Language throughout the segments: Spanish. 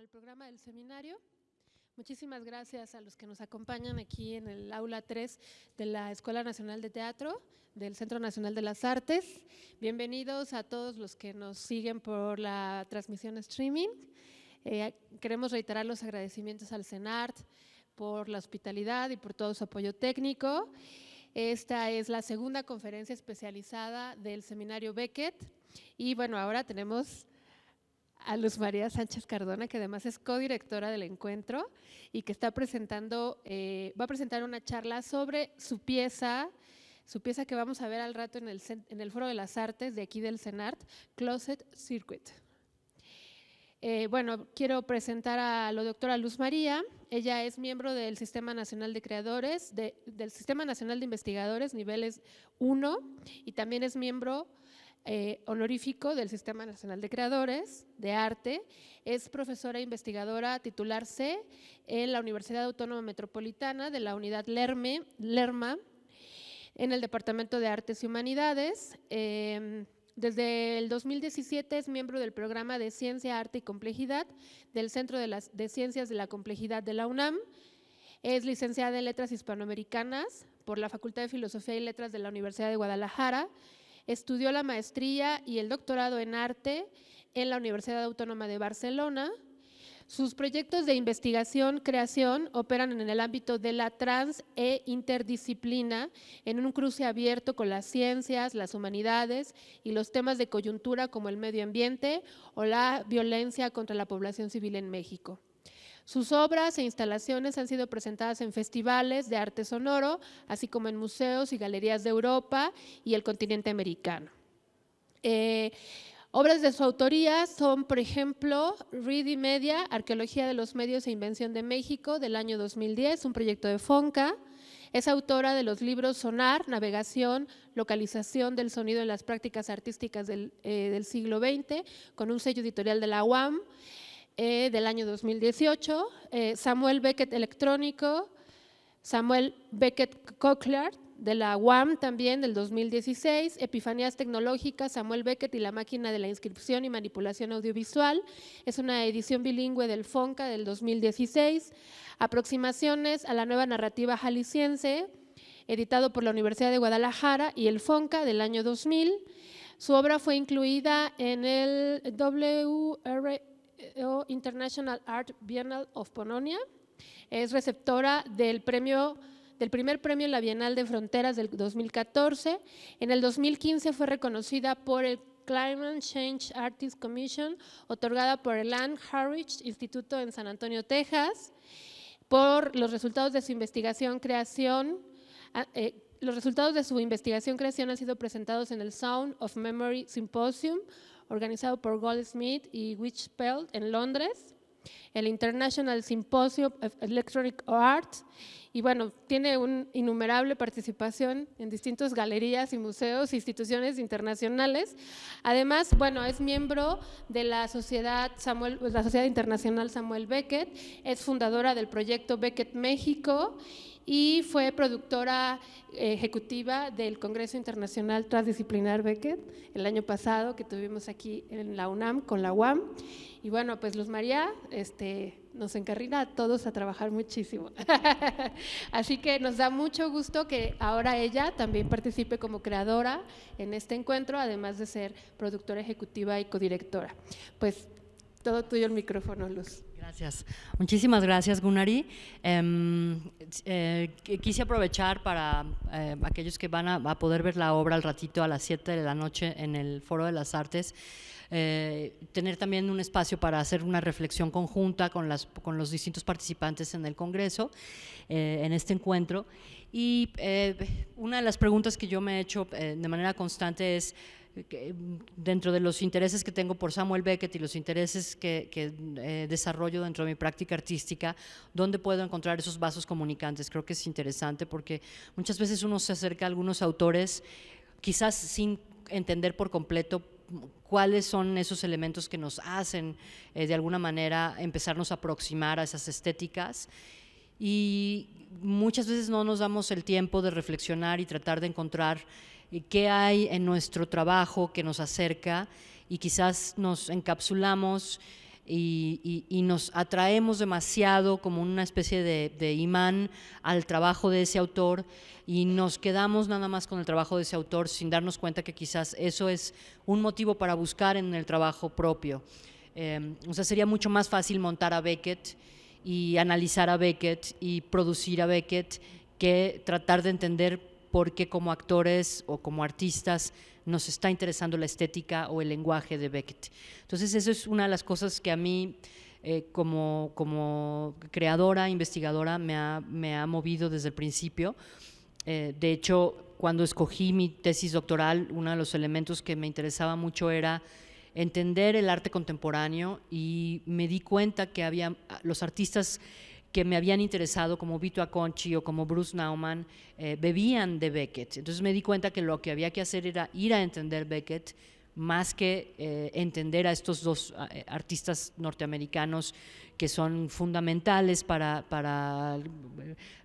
el programa del seminario. Muchísimas gracias a los que nos acompañan aquí en el aula 3 de la Escuela Nacional de Teatro del Centro Nacional de las Artes. Bienvenidos a todos los que nos siguen por la transmisión streaming. Eh, queremos reiterar los agradecimientos al CENART por la hospitalidad y por todo su apoyo técnico. Esta es la segunda conferencia especializada del seminario Beckett y bueno, ahora tenemos a Luz María Sánchez Cardona, que además es codirectora del encuentro y que está presentando, eh, va a presentar una charla sobre su pieza, su pieza que vamos a ver al rato en el, Foro de las Artes de aquí del CENART, Closet Circuit. Eh, bueno, quiero presentar a la doctora Luz María. Ella es miembro del Sistema Nacional de Creadores, del Sistema Nacional de Investigadores, niveles 1, y también es miembro eh, honorífico del Sistema Nacional de Creadores de Arte. Es profesora investigadora titular C en la Universidad Autónoma Metropolitana de la Unidad Lerma, en el Departamento de Artes y Humanidades. Em, desde el 2017 es miembro del programa de Ciencia, Arte y Complejidad del Centro de, las, de Ciencias de la Complejidad de la UNAM. Es licenciada en Letras Hispanoamericanas por la Facultad de Filosofía y Letras de la Universidad de Guadalajara. Estudió la maestría y el doctorado en arte en la Universidad Autónoma de Barcelona. Sus proyectos de investigación, creación operan en el ámbito de la trans e interdisciplina, en un cruce abierto con las ciencias, las humanidades y los temas de coyuntura como el medio ambiente o la violencia contra la población civil en México. Sus obras e instalaciones han sido presentadas en festivales de arte sonoro, así como en museos y galerías de Europa y el continente americano. Eh, obras de su autoría son, por ejemplo, Ready Media, Arqueología de los Medios e Invención de México, del año 2010, un proyecto de Fonca. Es autora de los libros Sonar, Navegación, Localización del Sonido en las Prácticas Artísticas del, eh, del siglo XX, con un sello editorial de la UAM. Eh, del año 2018, eh, Samuel Beckett Electrónico, Samuel Beckett Cochlear, de la UAM también del 2016, Epifanías Tecnológicas, Samuel Beckett y la máquina de la inscripción y manipulación audiovisual. Es una edición bilingüe del FONCA del 2016. Aproximaciones a la nueva narrativa jalisciense, editado por la Universidad de Guadalajara y el FONCA del año 2000. Su obra fue incluida en el WR International Art Biennial of Polonia. Es receptora del premio del primer premio en la Bienal de Fronteras del 2014. En el 2015 fue reconocida por el Climate Change Artist Commission, otorgada por el Ann Harwich Instituto en San Antonio, Texas, por los resultados de su investigación creación. Ah, eh, los resultados de su investigación creación han sido presentados en el Sound of Memory Symposium, organizado por Goldsmith y Witchpelt en Londres, el International Symposium of Electronic Arts, y bueno, tiene una innumerable participación en distintas galerías y museos, e instituciones internacionales. Además, bueno, es miembro de la Sociedad, Samuel, la Sociedad Internacional Samuel Beckett, es fundadora del proyecto Beckett México, y fue productora eh, ejecutiva del Congreso Internacional Transdisciplinar Beckett el año pasado que tuvimos aquí en la UNAM con la UAM. Y bueno, pues Luz María este, nos encarrila a todos a trabajar muchísimo. Así que nos da mucho gusto que ahora ella también participe como creadora en este encuentro, además de ser productora ejecutiva y codirectora. Pues todo tuyo el micrófono, Luz. Gracias. Muchísimas gracias, Gunari. Em, eh, quise aprovechar para eh, aquellos que van a, poder ver la obra al ratito a las 7 de la noche en el Foro de las Artes, eh, tener también un espacio para hacer una reflexión conjunta con, las, con los distintos participantes en el Congreso, en este encuentro. Y una de las preguntas que yo me he hecho de manera constante es, eh, dentro de los intereses que tengo por Samuel Beckett y los intereses que, eh, desarrollo dentro de mi práctica artística, dónde puedo encontrar esos vasos comunicantes. Creo que es interesante porque muchas veces uno se acerca a algunos autores quizás sin entender por completo cuáles son esos elementos que nos hacen eh, de alguna manera empezarnos a aproximar a esas estéticas y muchas veces no nos damos el tiempo de reflexionar y tratar de encontrar qué hay en nuestro trabajo que nos acerca y quizás nos encapsulamos y, nos atraemos demasiado como una especie de, imán al trabajo de ese autor y nos quedamos nada más con el trabajo de ese autor sin darnos cuenta que quizás eso es un motivo para buscar en el trabajo propio. Em, o sea, sería mucho más fácil montar a Beckett y analizar a Beckett y producir a Beckett que tratar de entender porque como actores o como artistas nos está interesando la estética o el lenguaje de Beckett. Entonces, eso es una de las cosas que a mí, eh, como, como creadora, investigadora, me ha, me ha movido desde el principio. Eh, de hecho, cuando escogí mi tesis doctoral, uno de los elementos que me interesaba mucho era entender el arte contemporáneo y me di cuenta que había los artistas que me habían interesado, como Vito Aconchi o como Bruce Nauman, eh, bebían de Beckett. Entonces me di cuenta que lo que había que hacer era ir a entender Beckett más que eh, entender a estos dos eh, artistas norteamericanos que son fundamentales para, para,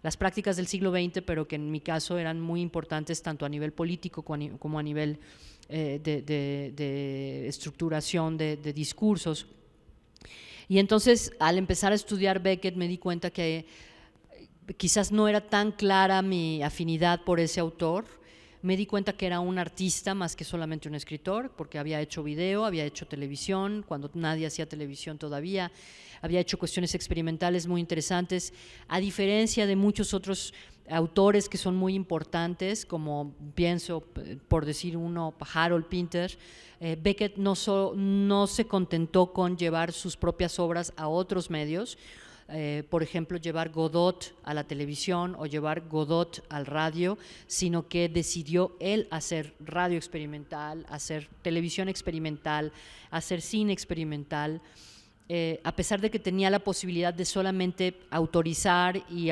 las prácticas del siglo XX, pero que en mi caso eran muy importantes tanto a nivel político como a nivel de, estructuración de discursos. Y entonces al empezar a estudiar Beckett me di cuenta que quizás no era tan clara mi afinidad por ese autor me di cuenta que era un artista más que solamente un escritor, porque había hecho video, había hecho televisión, cuando nadie hacía televisión todavía, había hecho cuestiones experimentales muy interesantes, a diferencia de muchos otros autores que son muy importantes, como pienso, eh, por decir uno, Harold Pinter, eh, Beckett no, no se contentó con llevar sus propias obras a otros medios, eh, por ejemplo, llevar Godot a la televisión o llevar Godot al radio, sino que decidió él hacer radio experimental, hacer televisión experimental, hacer cine experimental. Eh, a pesar de que tenía la posibilidad de solamente autorizar y,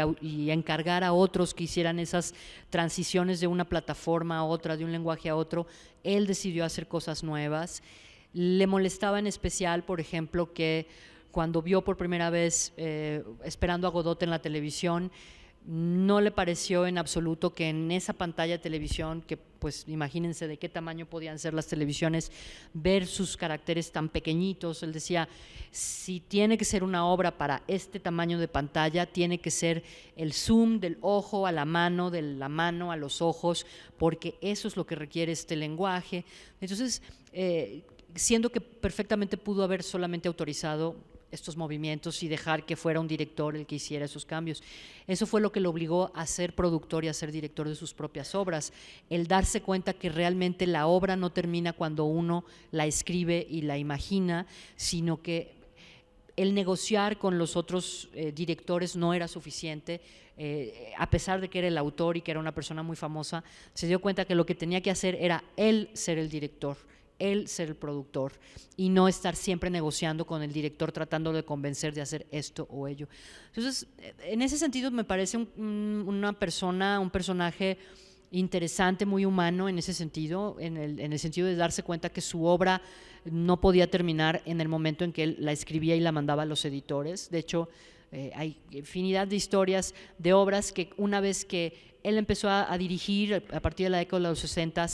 encargar a otros que hicieran esas transiciones de una plataforma a otra, de un lenguaje a otro, él decidió hacer cosas nuevas. Le molestaba en especial, por ejemplo, que cuando vio por primera vez eh, Esperando a Godot en la televisión, no le pareció en absoluto que en esa pantalla de televisión, que pues imagínense de qué tamaño podían ser las televisiones, ver sus caracteres tan pequeñitos. Él decía, si tiene que ser una obra para este tamaño de pantalla, tiene que ser el zoom del ojo a la mano, de la mano a los ojos, porque eso es lo que requiere este lenguaje. Entonces, eh, siendo que perfectamente pudo haber solamente autorizado estos movimientos y dejar que fuera un director el que hiciera esos cambios. Eso fue lo que lo obligó a ser productor y a ser director de sus propias obras, el darse cuenta que realmente la obra no termina cuando uno la escribe y la imagina, sino que el negociar con los otros eh, directores no era suficiente, eh, a pesar de que era el autor y que era una persona muy famosa, se dio cuenta que lo que tenía que hacer era él ser el director él ser el productor y no estar siempre negociando con el director tratando de convencer de hacer esto o ello. Entonces, eh, en ese sentido me parece una persona, un personaje interesante, muy humano en ese sentido, en el, sentido de darse cuenta que su obra no podía terminar en el momento en que él la escribía y la mandaba a los editores. De hecho, eh, hay infinidad de historias de obras que una vez que él empezó a, a dirigir a partir de la década de los 60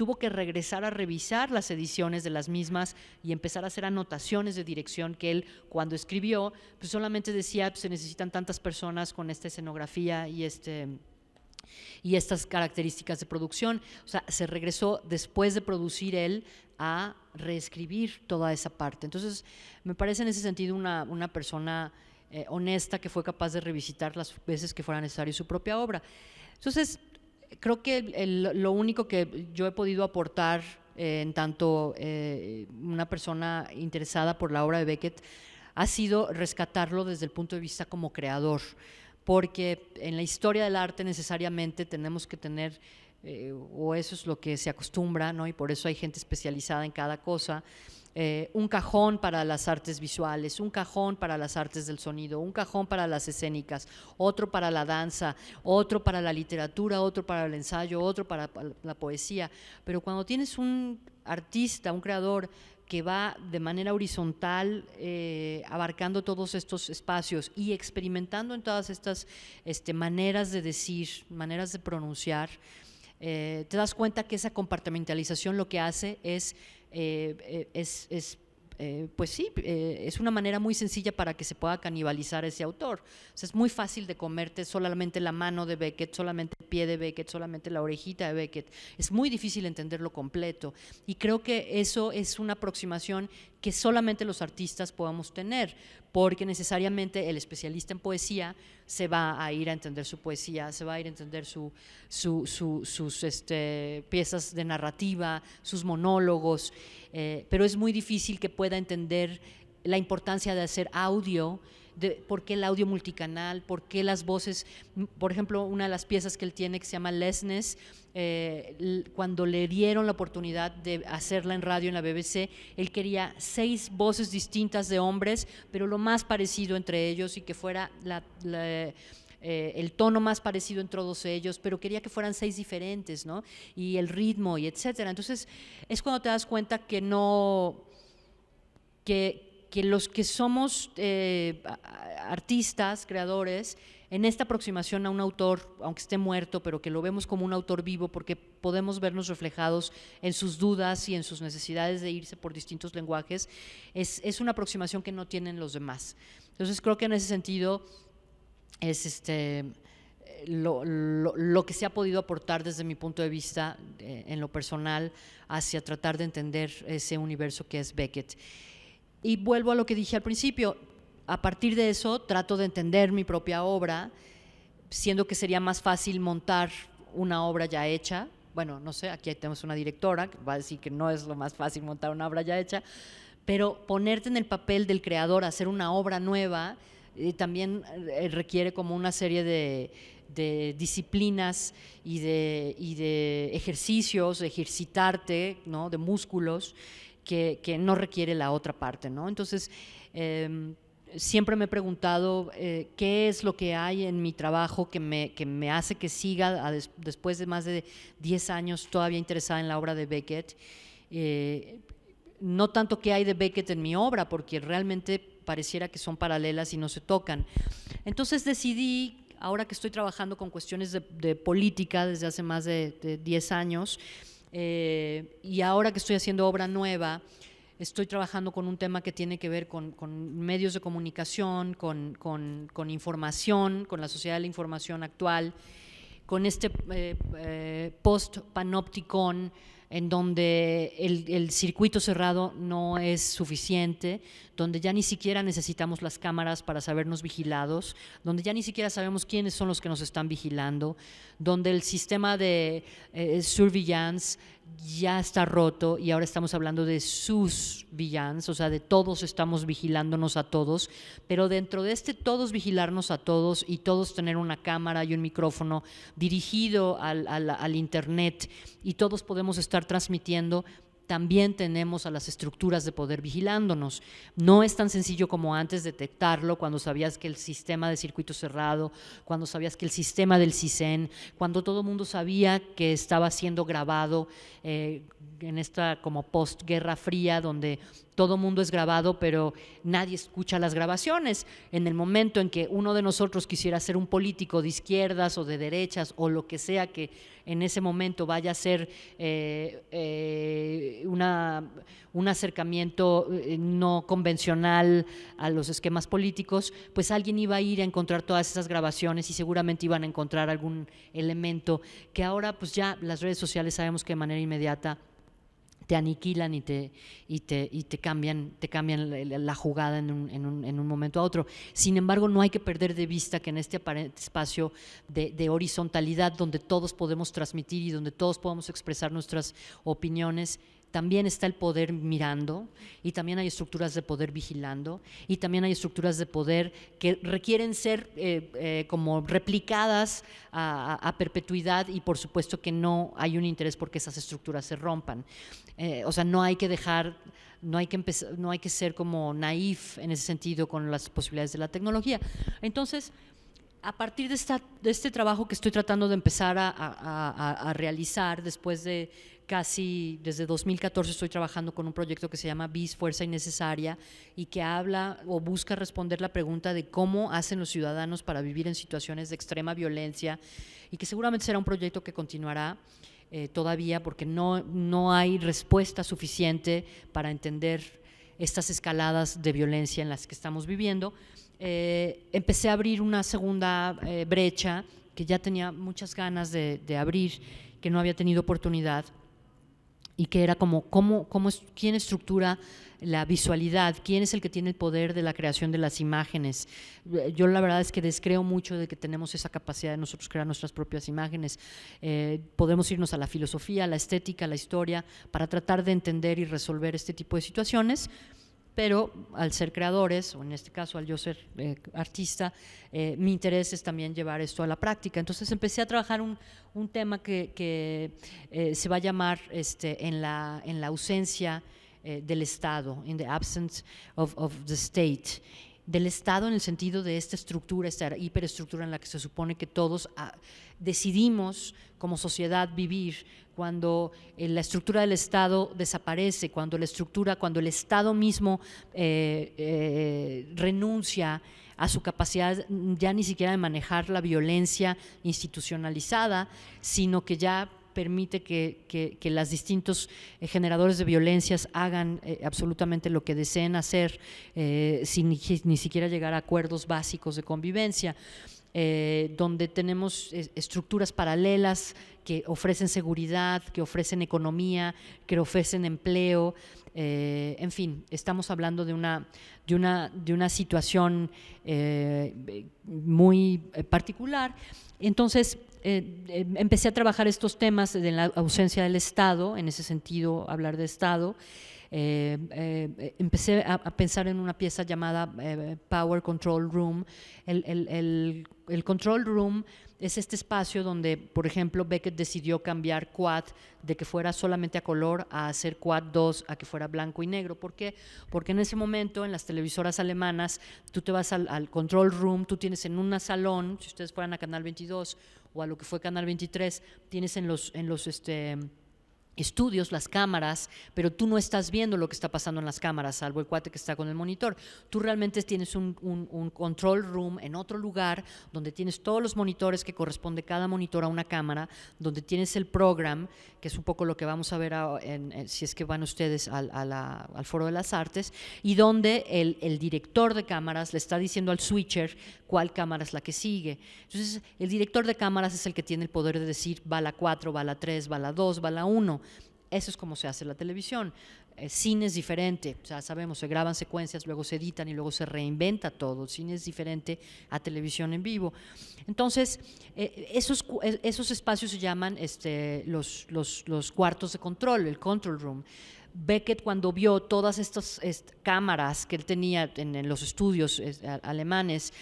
tuvo que regresar a revisar las ediciones de las mismas y empezar a hacer anotaciones de dirección que él cuando escribió, pues solamente decía, pues, se necesitan tantas personas con esta escenografía y este y estas características de producción. O sea, se regresó después de producir él a reescribir toda esa parte. Entonces, me parece en ese sentido una, persona eh, honesta que fue capaz de revisitar las veces que fuera necesario su propia obra. Entonces, creo que lo único que yo he podido aportar eh, en tanto eh, una persona interesada por la obra de Beckett ha sido rescatarlo desde el punto de vista como creador, porque en la historia del arte necesariamente tenemos que tener, eh, o eso es lo que se acostumbra, ¿no? y por eso hay gente especializada en cada cosa, eh, un cajón para las artes visuales, un cajón para las artes del sonido, un cajón para las escénicas, otro para la danza, otro para la literatura, otro para el ensayo, otro para, la poesía. Pero cuando tienes un artista, un creador que va de manera horizontal eh, abarcando todos estos espacios y experimentando en todas estas este, maneras de decir, maneras de pronunciar, eh, te das cuenta que esa compartimentalización lo que hace es eh, eh, es, eh, pues sí, es una manera muy sencilla para que se pueda canibalizar ese autor. es muy fácil de comerte solamente la mano de Beckett, solamente el pie de Beckett, solamente la orejita de Beckett. Es muy difícil entenderlo completo. Y creo que eso es una aproximación que solamente los artistas podamos tener, porque necesariamente el especialista en poesía se va a ir a entender su poesía, se va a ir a entender su, su, sus este, piezas de narrativa, sus monólogos, eh, pero es muy difícil que pueda entender la importancia de hacer audio por qué el audio multicanal, por qué las voces, por ejemplo, una de las piezas que él tiene que se llama Lesnes, eh, cuando le dieron la oportunidad de hacerla en radio en la BBC, él quería seis voces distintas de hombres, pero lo más parecido entre ellos y que fuera la, eh, el tono más parecido entre todos ellos, pero quería que fueran seis diferentes, ¿no? Y el ritmo y etcétera. Entonces es cuando te das cuenta que no, que, que los que somos eh, artistas, creadores, en esta aproximación a un autor, aunque esté muerto, pero que lo vemos como un autor vivo porque podemos vernos reflejados en sus dudas y en sus necesidades de irse por distintos lenguajes, es, es una aproximación que no tienen los demás. Entonces creo que en ese sentido es este... Lo, lo, lo, que se ha podido aportar desde mi punto de vista eh, en lo personal hacia tratar de entender ese universo que es Beckett. Y vuelvo a lo que dije al principio, a partir de eso trato de entender mi propia obra, siendo que sería más fácil montar una obra ya hecha. Bueno, no sé, aquí tenemos una directora que va a decir que no es lo más fácil montar una obra ya hecha, pero ponerte en el papel del creador, hacer una obra nueva, también eh, requiere como una serie de, disciplinas y de, ejercicios, ejercitarte, ¿no? de músculos, que, no requiere la otra parte, ¿no? Entonces, em, siempre me he preguntado eh, qué es lo que hay en mi trabajo que me, que me hace que siga después de más de 10 años todavía interesada en la obra de Beckett. Eh, no tanto qué hay de Beckett en mi obra, porque realmente pareciera que son paralelas y no se tocan. Entonces decidí, ahora que estoy trabajando con cuestiones de, política desde hace más de, de 10 años, eh, y ahora que estoy haciendo obra nueva, estoy trabajando con un tema que tiene que ver con, medios de comunicación, con, información, con la sociedad de la información actual, con este eh, eh, post-panopticon en donde el, circuito cerrado no es suficiente, donde ya ni siquiera necesitamos las cámaras para sabernos vigilados, donde ya ni siquiera sabemos quiénes son los que nos están vigilando, donde el sistema de eh, surveillance ya está roto y ahora estamos hablando de sus villanos, o sea, de todos estamos vigilándonos a todos, pero dentro de este todos vigilarnos a todos y todos tener una cámara y un micrófono dirigido al, al Internet y todos podemos estar transmitiendo, también tenemos a las estructuras de poder vigilándonos. No es tan sencillo como antes detectarlo cuando sabías que el sistema de circuito cerrado, cuando sabías que el sistema del CISEN, cuando todo el mundo sabía que estaba siendo grabado eh, en esta como postguerra fría donde todo mundo es grabado, pero nadie escucha las grabaciones. En el momento en que uno de nosotros quisiera ser un político de izquierdas o de derechas o lo que sea que en ese momento vaya a ser eh, eh, una, un acercamiento eh, no convencional a los esquemas políticos, pues alguien iba a ir a encontrar todas esas grabaciones y seguramente iban a encontrar algún elemento que ahora pues ya las redes sociales sabemos que de manera inmediata te aniquilan y te, y te, y te cambian, te cambian la, jugada en un, en, en un, momento a otro. Sin embargo, no hay que perder de vista que en este espacio de, de horizontalidad, donde todos podemos transmitir y donde todos podemos expresar nuestras opiniones, también está el poder mirando y también hay estructuras de poder vigilando y también hay estructuras de poder que requieren ser eh, eh, como replicadas a, perpetuidad y por supuesto que no hay un interés porque esas estructuras se rompan. Eh, o sea, no hay que dejar no hay que no hay que ser como naif en ese sentido con las posibilidades de la tecnología. Entonces, a partir de, este trabajo que estoy tratando de empezar a realizar después de casi desde 2014 estoy trabajando con un proyecto que se llama BIS Fuerza Innecesaria y que habla o busca responder la pregunta de cómo hacen los ciudadanos para vivir en situaciones de extrema violencia y que seguramente será un proyecto que continuará eh, todavía porque no, no hay respuesta suficiente para entender estas escaladas de violencia en las que estamos viviendo. Eh, empecé a abrir una segunda eh, brecha que ya tenía muchas ganas de, de abrir, que no había tenido oportunidad y que era como cómo, cómo quién estructura la visualidad, quién es el que tiene el poder de la creación de las imágenes. Eh, yo la verdad es que descreo mucho de que tenemos esa capacidad de nosotros crear nuestras propias imágenes. Eh, podemos irnos a la filosofía, la estética, la historia, para tratar de entender y resolver este tipo de situaciones pero al ser creadores, o en este caso al yo ser eh, artista, eh, mi interés es también llevar esto a la práctica. Entonces empecé a trabajar un, tema que, eh, se va a llamar este, en, la, ausencia del Estado, in the absence of the state del Estado en el sentido de esta estructura, esta hiperestructura en la que se supone que todos ah, decidimos como sociedad vivir, cuando eh, la estructura del Estado desaparece, cuando la estructura, cuando el Estado mismo eh, eh, renuncia a su capacidad ya ni siquiera de manejar la violencia institucionalizada, sino que ya permite que, los distintos generadores de violencias hagan absolutamente lo que deseen hacer sin ni siquiera llegar a acuerdos básicos de convivencia. Eh, donde tenemos eh, estructuras paralelas que ofrecen seguridad, que ofrecen economía, que ofrecen empleo. Eh, en fin, estamos hablando de una, una, de una situación muy particular. Entonces, empecé a trabajar estos temas de la ausencia del Estado, en ese sentido, hablar de Estado. empecé a, pensar en una pieza llamada Power Control Room, el, el control room es este espacio donde, por ejemplo, Beckett decidió cambiar quad de que fuera solamente a color a hacer quad 2 a que fuera blanco y negro. ¿Por qué? Porque en ese momento en las televisoras alemanas tú te vas al, control room, tú tienes en un salón, si ustedes fueran a Canal 22 o a lo que fue Canal 23, tienes en los, en los este, estudios, las cámaras, pero tú no estás viendo lo que está pasando en las cámaras, salvo el cuate que está con el monitor. Tú realmente tienes un, control room en otro lugar donde tienes todos los monitores que corresponde cada monitor a una cámara, donde tienes el program, que es un poco lo que vamos a ver si es que van ustedes al, Foro de las Artes, y donde el, director de cámaras le está diciendo al switcher cuál cámara es la que sigue. Entonces, el director de cámaras es el que tiene el poder de decir va la 4, va la 3, va la 2, va la 1. Eso es como se hace la televisión. El eh, cine es diferente, Ya sabemos, se graban secuencias, luego se editan y luego se reinventa todo. El cine es diferente a televisión en vivo. Entonces, eh, esos, eh, esos espacios se llaman este, los, los, los cuartos de control, el control room. Beckett cuando vio todas estas cámaras que él tenía en, los estudios alemanes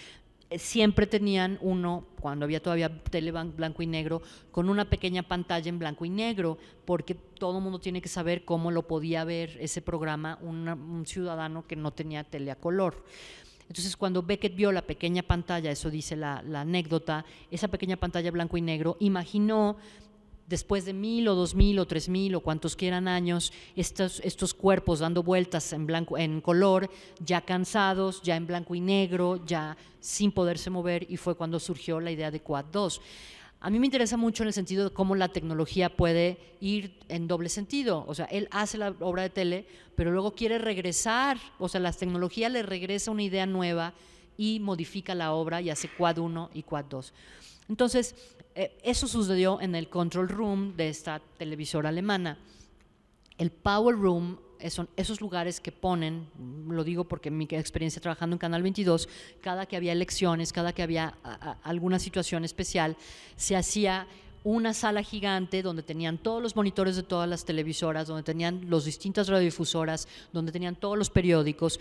siempre tenían uno, cuando había todavía tele blanco y negro, con una pequeña pantalla en blanco y negro, porque todo el mundo tiene que saber cómo lo podía ver ese programa un ciudadano que no tenía tele a color. Entonces, cuando Beckett vio la pequeña pantalla, eso dice la anécdota, esa pequeña pantalla blanco y negro, imaginó después de mil o dos mil o tres mil o cuantos quieran años, estos, estos cuerpos dando vueltas en, blanco, en color, ya cansados, ya en blanco y negro, ya sin poderse mover, y fue cuando surgió la idea de Quad 2. A mí me interesa mucho en el sentido de cómo la tecnología puede ir en doble sentido. O sea, él hace la obra de tele, pero luego quiere regresar, o sea, la tecnología le regresa una idea nueva y modifica la obra y hace Quad 1 y Quad 2. Entonces, eh, eso sucedió en el control room de esta televisora alemana. El power room son esos lugares que ponen, lo digo porque mi experiencia trabajando en Canal 22, cada que había elecciones, cada que había alguna situación especial, se hacía una sala gigante donde tenían todos los monitores de todas las televisoras, donde tenían las distintas radiodifusoras, donde tenían todos los periódicos.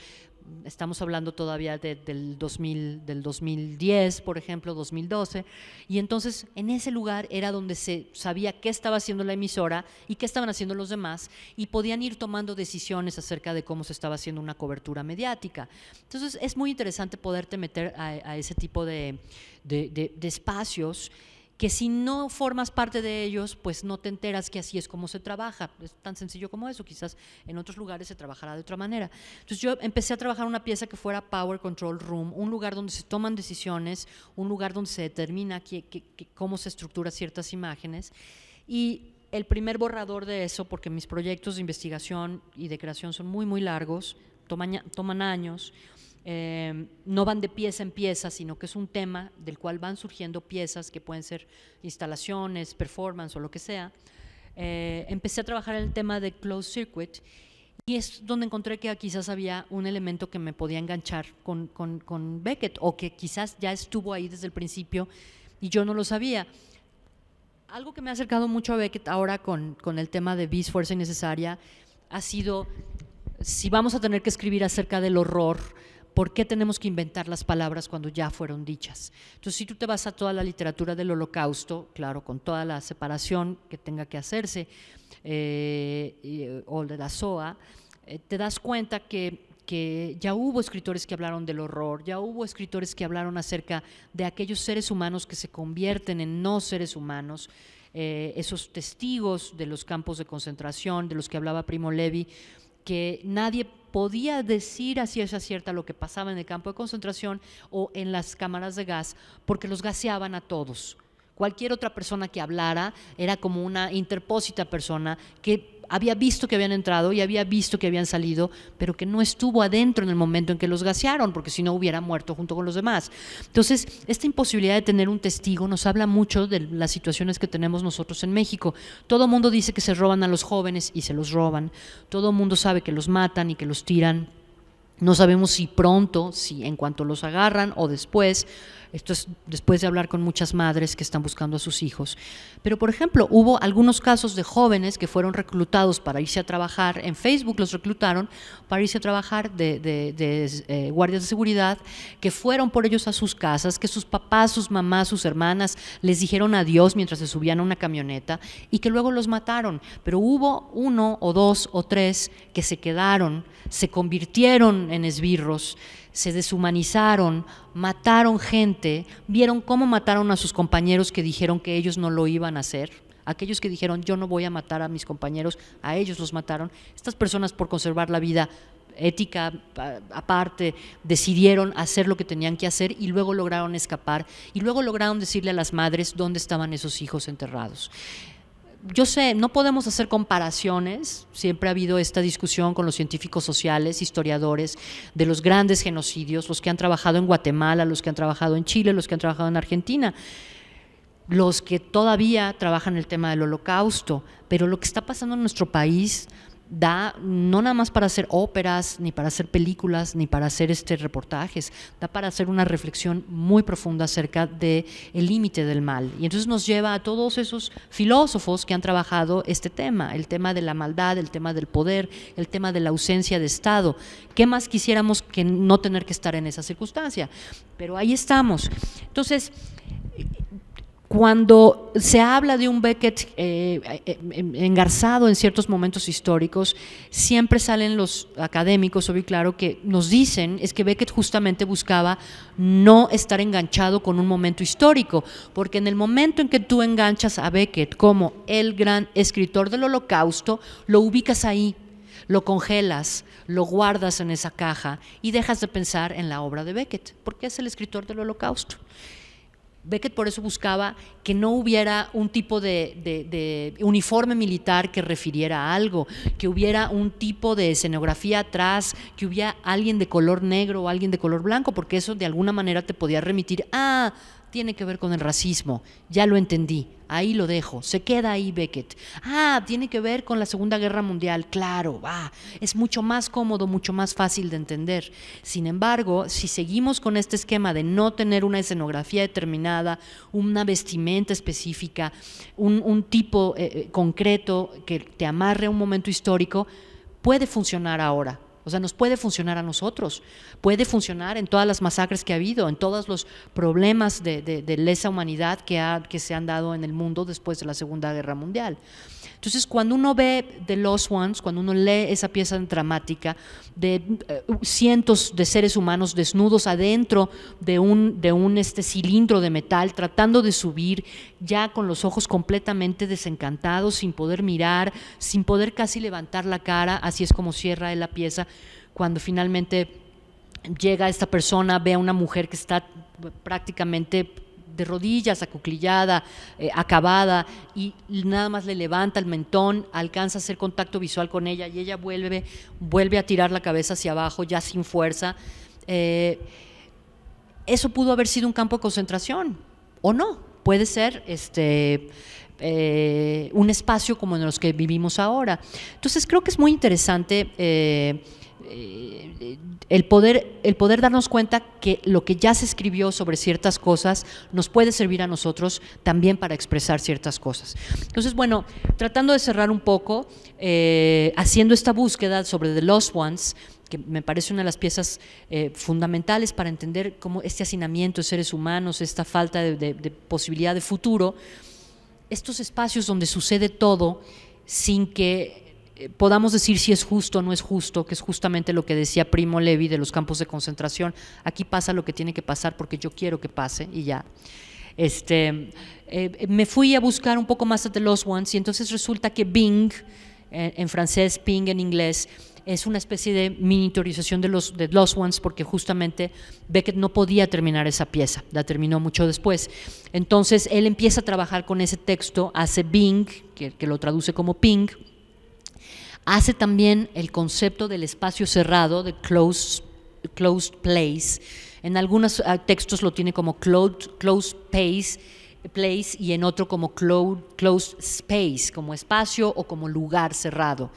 Estamos hablando todavía del, 2000, del 2010, por ejemplo, 2012. Y entonces en ese lugar era donde se sabía qué estaba haciendo la emisora y qué estaban haciendo los demás y podían ir tomando decisiones acerca de cómo se estaba haciendo una cobertura mediática. Entonces es muy interesante poderte meter a, ese tipo de, de espacios que si no formas parte de ellos, pues no te enteras que así es como se trabaja. Es tan sencillo como eso, quizás en otros lugares se trabajará de otra manera. Entonces yo empecé a trabajar una pieza que fuera Power Control Room, un lugar donde se toman decisiones, un lugar donde se determina cómo se estructuran ciertas imágenes. Y el primer borrador de eso, porque mis proyectos de investigación y de creación son muy, muy largos, toman años. Em, no van de pieza en pieza, sino que es un tema del cual van surgiendo piezas que pueden ser instalaciones, performance o lo que sea. Eh, empecé a trabajar en el tema de closed circuit y es donde encontré que quizás había un elemento que me podía enganchar con, Beckett o que quizás ya estuvo ahí desde el principio y yo no lo sabía. Algo que me ha acercado mucho a Beckett ahora con, el tema de Bis, Fuerza Innecesaria, ha sido si vamos a tener que escribir acerca del horror, ¿Por qué tenemos que inventar las palabras cuando ya fueron dichas? Entonces, si tú te vas a toda la literatura del holocausto, claro, con toda la separación que tenga que hacerse, eh, eh, o de la SOA, eh, te das cuenta que ya hubo escritores que hablaron del horror, ya hubo escritores que hablaron acerca de aquellos seres humanos que se convierten en no seres humanos, esos testigos de los campos de concentración, de los que hablaba Primo Levi, que nadie podía decir a ciencia cierta lo que pasaba en el campo de concentración o en las cámaras de gas, porque los gaseaban a todos. Cualquier otra persona que hablara era como una interpósita persona que había visto que habían entrado y había visto que habían salido, pero que no estuvo adentro en el momento en que los gasearon, porque si no hubiera muerto junto con los demás. Entonces, esta imposibilidad de tener un testigo nos habla mucho de las situaciones que tenemos nosotros en México. Todo mundo dice que se roban a los jóvenes y se los roban. Todo mundo sabe que los matan y que los tiran. No sabemos si pronto, si en cuanto los agarran o después, esto es después de hablar con muchas madres que están buscando a sus hijos. Pero, por ejemplo, hubo algunos casos de jóvenes que fueron reclutados para irse a trabajar, en Facebook los reclutaron para irse a trabajar de, eh, guardias de seguridad, que fueron por ellos a sus casas, que sus papás, sus mamás, sus hermanas les dijeron adiós mientras se subían a una camioneta y que luego los mataron. Pero hubo uno o dos o tres que se quedaron, se convirtieron en esbirros, se deshumanizaron, mataron gente, vieron cómo mataron a sus compañeros que dijeron que ellos no lo iban a hacer. Aquellos que dijeron yo no voy a matar a mis compañeros, a ellos los mataron. Estas personas por conservar la vida ética aparte, decidieron hacer lo que tenían que hacer y luego lograron escapar y luego lograron decirle a las madres dónde estaban esos hijos enterrados yo sé, no podemos hacer comparaciones, siempre ha habido esta discusión con los científicos sociales, historiadores, de los grandes genocidios, los que han trabajado en Guatemala, los que han trabajado en Chile, los que han trabajado en Argentina, los que todavía trabajan el tema del holocausto, pero lo que está pasando en nuestro país da no nada más para hacer óperas, ni para hacer películas, ni para hacer este reportajes, da para hacer una reflexión muy profunda acerca de el límite del mal. Y entonces nos lleva a todos esos filósofos que han trabajado este tema, el tema de la maldad, el tema del poder, el tema de la ausencia de Estado. ¿Qué más quisiéramos que no tener que estar en esa circunstancia? Pero ahí estamos. Entonces, cuando se habla de un Beckett eh, eh, em, em, engarzado en ciertos momentos históricos, siempre salen los académicos, obvio claro, que nos dicen es que Beckett justamente buscaba no estar enganchado con un momento histórico, porque en el momento en que tú enganchas a Beckett como el gran escritor del holocausto, lo ubicas ahí, lo congelas, lo guardas en esa caja y dejas de pensar en la obra de Beckett, porque es el escritor del holocausto. Beckett por eso buscaba que no hubiera un tipo de, uniforme militar que refiriera a algo, que hubiera un tipo de escenografía atrás, que hubiera alguien de color negro o alguien de color blanco, porque eso de alguna manera te podía remitir, ah, tiene que ver con el racismo, ya lo entendí, ahí lo dejo, se queda ahí Beckett. Ah, tiene que ver con la Segunda Guerra Mundial, claro, va, es mucho más cómodo, mucho más fácil de entender. Sin embargo, si seguimos con este esquema de no tener una escenografía determinada, una vestimenta específica, un, tipo eh, eh, concreto que te amarre a un momento histórico, puede funcionar ahora, o sea, nos puede funcionar a nosotros, puede funcionar en todas las masacres que ha habido, en todos los problemas de, lesa humanidad que, ha, que se han dado en el mundo después de la Segunda Guerra Mundial. Entonces, cuando uno ve The Lost Ones, cuando uno lee esa pieza dramática de eh, cientos de seres humanos desnudos adentro de un, de un este cilindro de metal, tratando de subir, ya con los ojos completamente desencantados, sin poder mirar, sin poder casi levantar la cara, así es como cierra la pieza, cuando finalmente llega esta persona, ve a una mujer que está prácticamente de rodillas, acuclillada, eh, acabada, y nada más le levanta el mentón, alcanza a hacer contacto visual con ella y ella vuelve, vuelve a tirar la cabeza hacia abajo, ya sin fuerza. Eh, eso pudo haber sido un campo de concentración, o no, puede ser este, eh, un espacio como en los que vivimos ahora. Entonces creo que es muy interesante eh, eh, el, poder, el poder darnos cuenta que lo que ya se escribió sobre ciertas cosas nos puede servir a nosotros también para expresar ciertas cosas. Entonces, bueno, tratando de cerrar un poco, haciendo esta búsqueda sobre The Lost Ones, que me parece una de las piezas eh, fundamentales para entender cómo este hacinamiento de seres humanos, esta falta de, posibilidad de futuro, estos espacios donde sucede todo sin que eh, podamos decir si es justo o no es justo, que es justamente lo que decía Primo Levi de los campos de concentración. Aquí pasa lo que tiene que pasar porque yo quiero que pase y ya. Este, eh, me fui a buscar un poco más a The Lost Ones y entonces resulta que Bing, en francés, Ping en inglés, es una especie de miniaturización de los de Lost Ones porque justamente Beckett no podía terminar esa pieza, la terminó mucho después. Entonces él empieza a trabajar con ese texto, hace Bing, que, lo traduce como Ping, hace también el concepto del espacio cerrado, de closed, closed place. En algunos ah, textos lo tiene como closed, place, place y en otro como closed space, como espacio o como lugar cerrado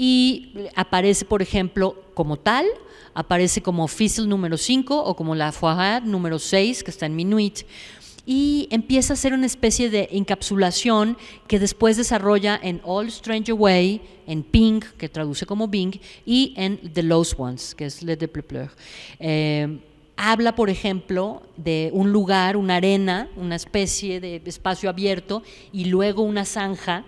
y aparece, por ejemplo, como tal, aparece como Fizzle número 5 o como la Foirade número 6, que está en Minuit y empieza a ser una especie de encapsulación que después desarrolla en All Strange Away, en Pink, que traduce como Bing, y en The Lost Ones, que es Le de eh, habla, por ejemplo, de un lugar, una arena, una especie de espacio abierto y luego una zanja.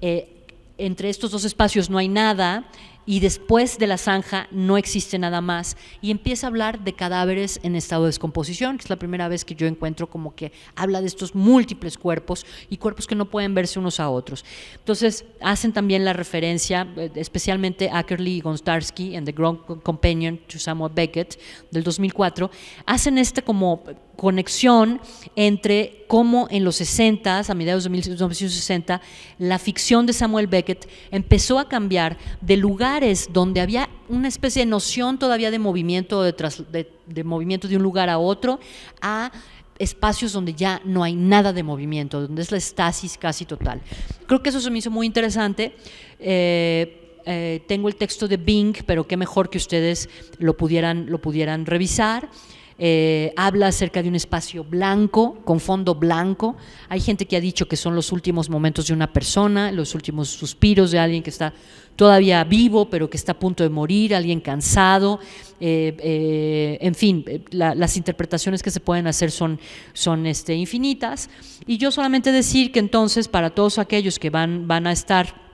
Eh, entre estos dos espacios no hay nada y después de la zanja no existe nada más. Y empieza a hablar de cadáveres en estado de descomposición, que es la primera vez que yo encuentro como que habla de estos múltiples cuerpos y cuerpos que no pueden verse unos a otros. Entonces, hacen también la referencia, eh, especialmente Ackerley y Gonstarsky en The Grand Companion to Samuel Beckett del 2004, hacen este como conexión entre cómo en los 60, a mediados de 1960, la ficción de Samuel Beckett empezó a cambiar de lugares donde había una especie de noción todavía de movimiento, de, de movimiento de un lugar a otro, a espacios donde ya no hay nada de movimiento, donde es la estasis casi total. Creo que eso se me hizo muy interesante. Eh, eh, tengo el texto de Bing, pero qué mejor que ustedes lo pudieran, lo pudieran revisar. Eh, habla acerca de un espacio blanco, con fondo blanco. Hay gente que ha dicho que son los últimos momentos de una persona, los últimos suspiros de alguien que está todavía vivo, pero que está a punto de morir, alguien cansado. Eh, eh, en fin, las interpretaciones que se pueden hacer son, son este, infinitas. Y yo solamente decir que entonces para todos aquellos que van, van a estar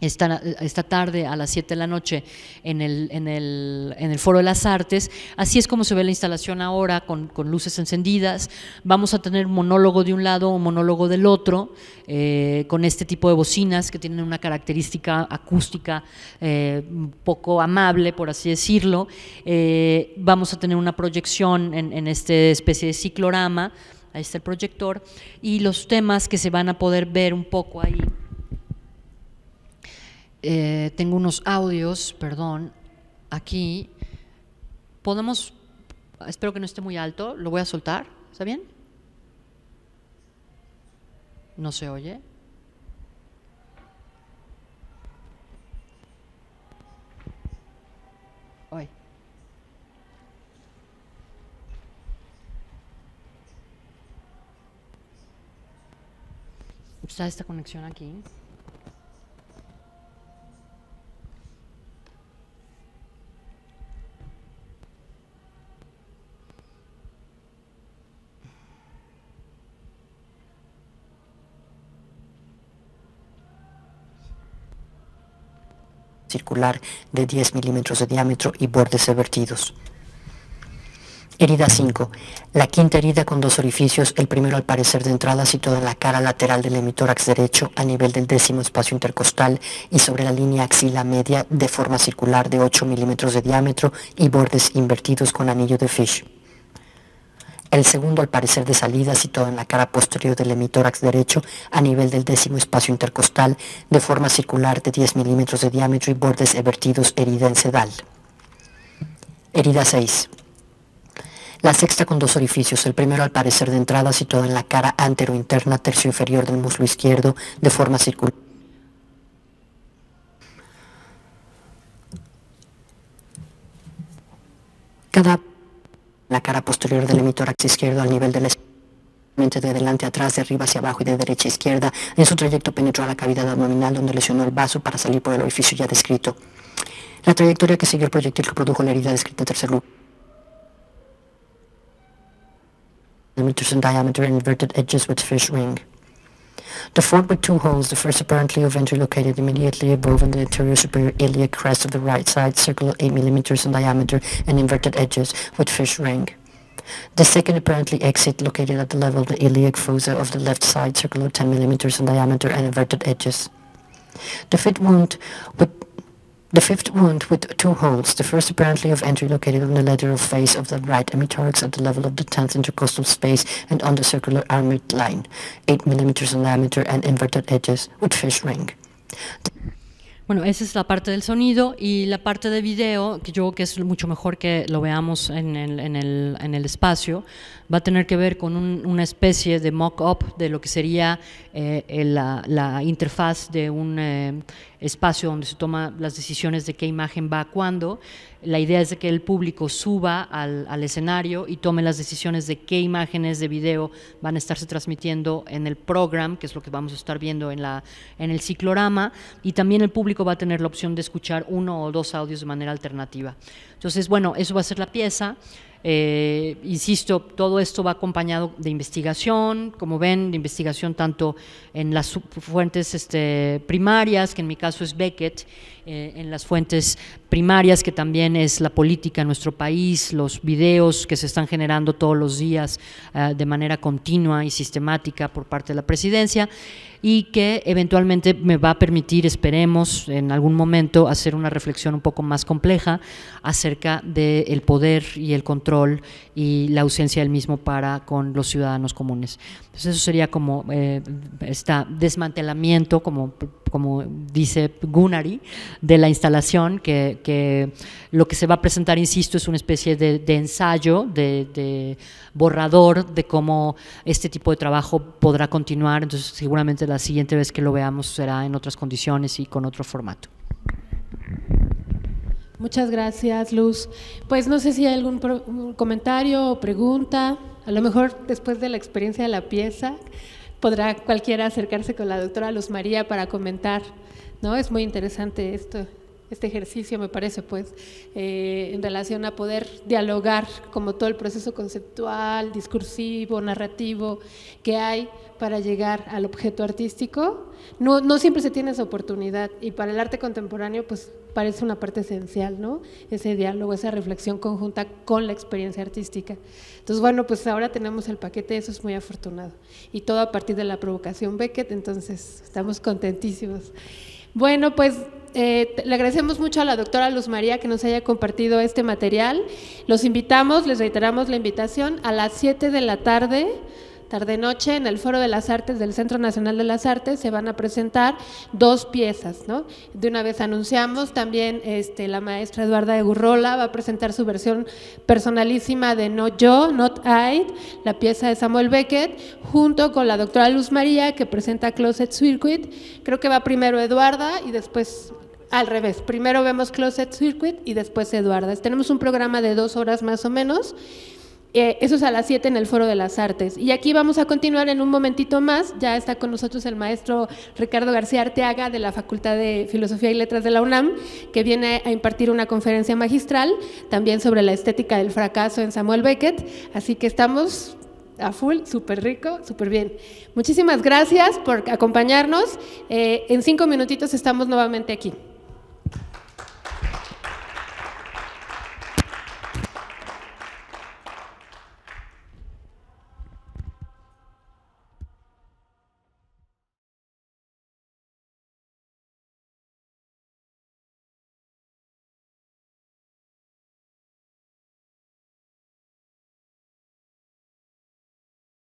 esta, esta, tarde a las 7 de la noche en el, en, el, en el, Foro de las Artes. Así es como se ve la instalación ahora, con, luces encendidas. Vamos a tener un monólogo de un lado, un monólogo del otro, eh, con este tipo de bocinas que tienen una característica acústica un eh, poco amable, por así decirlo. Eh, vamos a tener una proyección en, en esta especie de ciclorama. Ahí está el proyector. Y los temas que se van a poder ver un poco ahí eh, tengo unos audios, perdón, aquí. Podemos, espero que no esté muy alto, lo voy a soltar, ¿está bien? No se oye. Hoy. Está esta conexión aquí. circular de 10 milímetros de diámetro y bordes invertidos. Herida 5. La quinta herida con dos orificios, el primero al parecer de entrada situado en la cara lateral del hemitórax derecho a nivel del décimo espacio intercostal y sobre la línea axila media de forma circular de 8 milímetros de diámetro y bordes invertidos con anillo de Fish el segundo al parecer de salida situado en la cara posterior del hemitórax derecho a nivel del décimo espacio intercostal de forma circular de 10 milímetros de diámetro y bordes evertidos, herida en sedal. Herida 6. La sexta con dos orificios, el primero al parecer de entrada situado en la cara anterointerna, tercio inferior del muslo izquierdo, de forma circular. Cada la cara posterior del emitor izquierdo al nivel del mente de delante a atrás, de arriba hacia abajo y de derecha a izquierda. En su trayecto penetró a la cavidad abdominal donde lesionó el vaso para salir por el orificio ya descrito. La trayectoria que siguió el proyectil que produjo la herida descrita en tercer lugar. The fort with two holes, the first apparently of enter located immediately above and the anterior superior iliac crest of the right side, circular 8 mm in diameter and inverted edges, with fish ring. The second apparently exit located at the level of the iliac fossa of the left side, circular 10 mm in diameter and inverted edges. The fifth wound with the fifth wound with two holes, the first apparently of entry located on the lateral face of the right hemitorix at the level of the 10th intercostal space and on the circular armored line, 8 mm in diameter and inverted edges with fish ring. The Bueno, esa es la parte del sonido y la parte de video, que yo creo que es mucho mejor que lo veamos en el, espacio, va a tener que ver con una especie de mock-up de lo que sería eh, la, interfaz de un eh, espacio donde se toman las decisiones de qué imagen va a cuándo. La idea es de que el público suba al, escenario y tome las decisiones de qué imágenes de video van a estarse transmitiendo en el program, que es lo que vamos a estar viendo en, la, en el ciclorama, y también el público va a tener la opción de escuchar uno o dos audios de manera alternativa. Entonces, bueno, eso va a ser la pieza. Eh, insisto, todo esto va acompañado de investigación, como ven, de investigación tanto en las fuentes este, primarias, que en mi caso es Beckett, eh, en las fuentes primarias, que también es la política en nuestro país, los videos que se están generando todos los días eh, de manera continua y sistemática por parte de la presidencia, y que eventualmente me va a permitir, esperemos, en algún momento hacer una reflexión un poco más compleja acerca del el poder y el control y la ausencia del mismo para con los ciudadanos comunes. Entonces eso sería como este desmantelamiento, como como dice Gunari, de la instalación, que, lo que se va a presentar, insisto, es una especie de, ensayo, de, borrador de cómo este tipo de trabajo podrá continuar. Entonces, seguramente la siguiente vez que lo veamos será en otras condiciones y con otro formato. Muchas gracias, Luz. Pues no sé si hay algún comentario o pregunta, a lo mejor después de la experiencia de la pieza, podrá cualquiera acercarse con la doctora Luz María para comentar, ¿no? Es muy interesante esto, este ejercicio, me parece, pues, eh, en relación a poder dialogar como todo el proceso conceptual, discursivo, narrativo que hay para llegar al objeto artístico. No, no siempre se tiene esa oportunidad y para el arte contemporáneo, pues, parece una parte esencial, ¿no? Ese diálogo, esa reflexión conjunta con la experiencia artística. Entonces, bueno, pues ahora tenemos el paquete, eso es muy afortunado. Y todo a partir de la provocación Beckett, entonces estamos contentísimos. Bueno, pues eh, le agradecemos mucho a la doctora Luz María que nos haya compartido este material. Los invitamos, les reiteramos la invitación a las 7 de la tarde tarde-noche, en el Foro de las Artes del Centro Nacional de las Artes se van a presentar dos piezas. ¿no? De una vez anunciamos, también este, la maestra Eduarda de Gurrola va a presentar su versión personalísima de No Yo, Not I, la pieza de Samuel Beckett, junto con la doctora Luz María que presenta Closet Circuit. Creo que va primero Eduarda y después al revés, primero vemos Closet Circuit y después Eduarda. Tenemos un programa de dos horas más o menos eh, eso es a las 7 en el Foro de las Artes. Y aquí vamos a continuar en un momentito más. Ya está con nosotros el maestro Ricardo García Arteaga de la Facultad de Filosofía y Letras de la UNAM, que viene a impartir una conferencia magistral también sobre la estética del fracaso en Samuel Beckett. Así que estamos a full, súper rico, súper bien. Muchísimas gracias por acompañarnos. Eh, en cinco minutitos estamos nuevamente aquí.